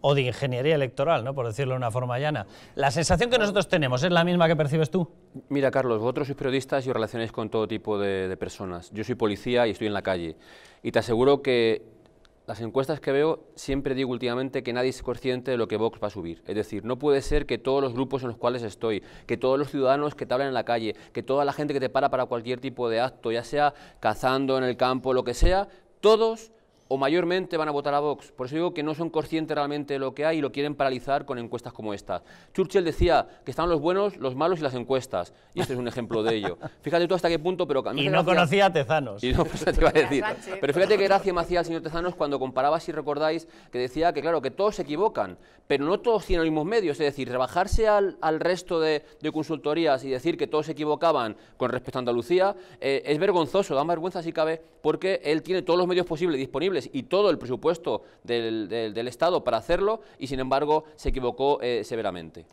o de ingeniería electoral, ¿no? por decirlo de una forma llana. ¿La sensación que nosotros tenemos es la misma que percibes tú? Mira, Carlos, vosotros sois periodistas y os relacionáis con todo tipo de, de personas. Yo soy policía y estoy en la calle. Y te aseguro que las encuestas que veo, siempre digo últimamente que nadie es consciente de lo que Vox va a subir. Es decir, no puede ser que todos los grupos en los cuales estoy, que todos los ciudadanos que te hablan en la calle, que toda la gente que te para para cualquier tipo de acto, ya sea cazando en el campo, lo que sea, todos o mayormente van a votar a Vox. Por eso digo que no son conscientes realmente de lo que hay y lo quieren paralizar con encuestas como esta. Churchill decía que están los buenos, los malos y las encuestas. Y este es un ejemplo de ello. Fíjate tú hasta qué punto, pero... y no conocía a Tezanos. Y no, pues, te iba a decir. Pero fíjate qué gracia me hacía el señor Tezanos cuando comparaba, si recordáis, que decía que claro, que todos se equivocan, pero no todos tienen los mismos medios. Es decir, rebajarse al, resto de, consultorías y decir que todos se equivocaban con respecto a Andalucía eh, es vergonzoso, da vergüenza si cabe, porque él tiene todos los medios posibles disponibles y todo el presupuesto del, Estado para hacerlo y sin embargo se equivocó eh, severamente.